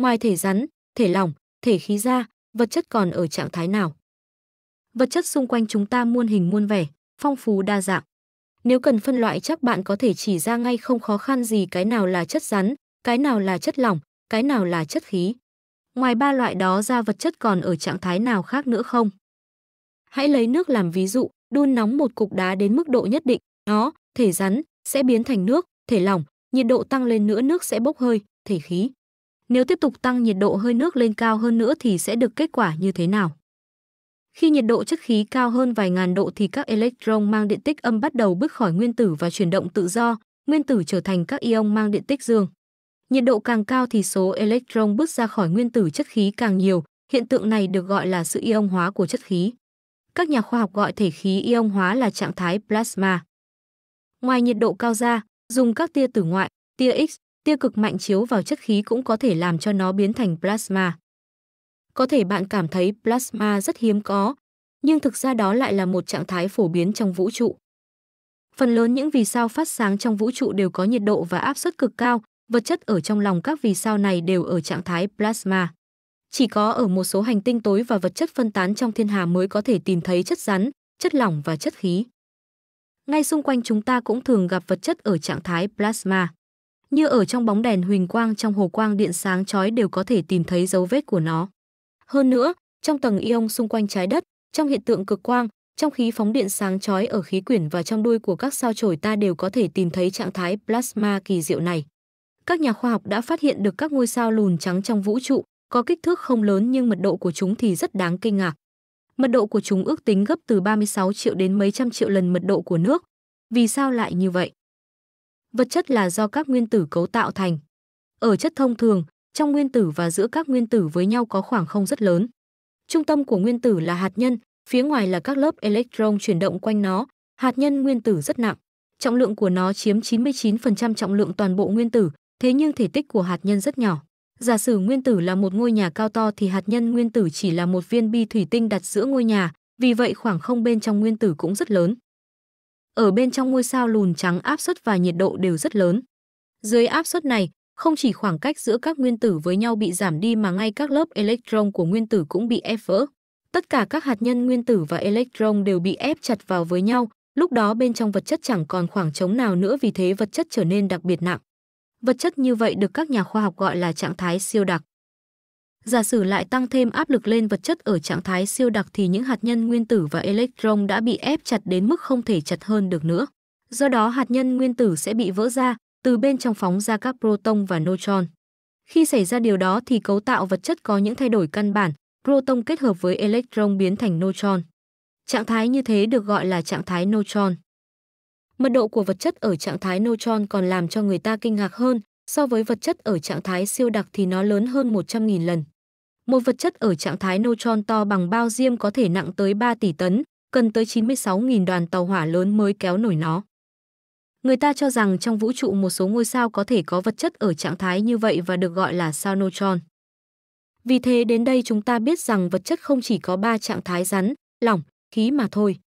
Ngoài thể rắn, thể lỏng, thể khí ra, vật chất còn ở trạng thái nào? Vật chất xung quanh chúng ta muôn hình muôn vẻ, phong phú đa dạng. Nếu cần phân loại chắc bạn có thể chỉ ra ngay không khó khăn gì cái nào là chất rắn, cái nào là chất lỏng, cái nào là chất khí. Ngoài ba loại đó ra vật chất còn ở trạng thái nào khác nữa không? Hãy lấy nước làm ví dụ, đun nóng một cục đá đến mức độ nhất định, nó, thể rắn, sẽ biến thành nước, thể lỏng, nhiệt độ tăng lên nữa nước sẽ bốc hơi, thể khí. Nếu tiếp tục tăng nhiệt độ hơi nước lên cao hơn nữa thì sẽ được kết quả như thế nào? Khi nhiệt độ chất khí cao hơn vài ngàn độ thì các electron mang điện tích âm bắt đầu bước khỏi nguyên tử và chuyển động tự do, nguyên tử trở thành các ion mang điện tích dương. Nhiệt độ càng cao thì số electron bước ra khỏi nguyên tử chất khí càng nhiều, hiện tượng này được gọi là sự ion hóa của chất khí. Các nhà khoa học gọi thể khí ion hóa là trạng thái plasma. Ngoài nhiệt độ cao ra, dùng các tia tử ngoại, tia X, tia cực mạnh chiếu vào chất khí cũng có thể làm cho nó biến thành plasma. Có thể bạn cảm thấy plasma rất hiếm có, nhưng thực ra đó lại là một trạng thái phổ biến trong vũ trụ. Phần lớn những vì sao phát sáng trong vũ trụ đều có nhiệt độ và áp suất cực cao, vật chất ở trong lòng các vì sao này đều ở trạng thái plasma. Chỉ có ở một số hành tinh tối và vật chất phân tán trong thiên hà mới có thể tìm thấy chất rắn, chất lỏng và chất khí. Ngay xung quanh chúng ta cũng thường gặp vật chất ở trạng thái plasma như ở trong bóng đèn huỳnh quang trong hồ quang điện sáng chói đều có thể tìm thấy dấu vết của nó. Hơn nữa, trong tầng ion xung quanh trái đất, trong hiện tượng cực quang, trong khí phóng điện sáng chói ở khí quyển và trong đuôi của các sao chổi ta đều có thể tìm thấy trạng thái plasma kỳ diệu này. Các nhà khoa học đã phát hiện được các ngôi sao lùn trắng trong vũ trụ, có kích thước không lớn nhưng mật độ của chúng thì rất đáng kinh ngạc. Mật độ của chúng ước tính gấp từ 36 triệu đến mấy trăm triệu lần mật độ của nước. Vì sao lại như vậy? vật chất là do các nguyên tử cấu tạo thành. Ở chất thông thường, trong nguyên tử và giữa các nguyên tử với nhau có khoảng không rất lớn. Trung tâm của nguyên tử là hạt nhân, phía ngoài là các lớp electron chuyển động quanh nó. Hạt nhân nguyên tử rất nặng. Trọng lượng của nó chiếm 99% trọng lượng toàn bộ nguyên tử, thế nhưng thể tích của hạt nhân rất nhỏ. Giả sử nguyên tử là một ngôi nhà cao to thì hạt nhân nguyên tử chỉ là một viên bi thủy tinh đặt giữa ngôi nhà, vì vậy khoảng không bên trong nguyên tử cũng rất lớn. Ở bên trong ngôi sao lùn trắng áp suất và nhiệt độ đều rất lớn. Dưới áp suất này, không chỉ khoảng cách giữa các nguyên tử với nhau bị giảm đi mà ngay các lớp electron của nguyên tử cũng bị ép vỡ. Tất cả các hạt nhân nguyên tử và electron đều bị ép chặt vào với nhau, lúc đó bên trong vật chất chẳng còn khoảng trống nào nữa vì thế vật chất trở nên đặc biệt nặng. Vật chất như vậy được các nhà khoa học gọi là trạng thái siêu đặc. Giả sử lại tăng thêm áp lực lên vật chất ở trạng thái siêu đặc thì những hạt nhân nguyên tử và electron đã bị ép chặt đến mức không thể chặt hơn được nữa. Do đó hạt nhân nguyên tử sẽ bị vỡ ra, từ bên trong phóng ra các proton và neutron. Khi xảy ra điều đó thì cấu tạo vật chất có những thay đổi căn bản, proton kết hợp với electron biến thành neutron. Trạng thái như thế được gọi là trạng thái neutron. Mật độ của vật chất ở trạng thái neutron còn làm cho người ta kinh ngạc hơn, so với vật chất ở trạng thái siêu đặc thì nó lớn hơn 100.000 lần. Một vật chất ở trạng thái neutron to bằng bao diêm có thể nặng tới 3 tỷ tấn, cần tới 96.000 đoàn tàu hỏa lớn mới kéo nổi nó. Người ta cho rằng trong vũ trụ một số ngôi sao có thể có vật chất ở trạng thái như vậy và được gọi là sao neutron. Vì thế đến đây chúng ta biết rằng vật chất không chỉ có ba trạng thái rắn, lỏng, khí mà thôi.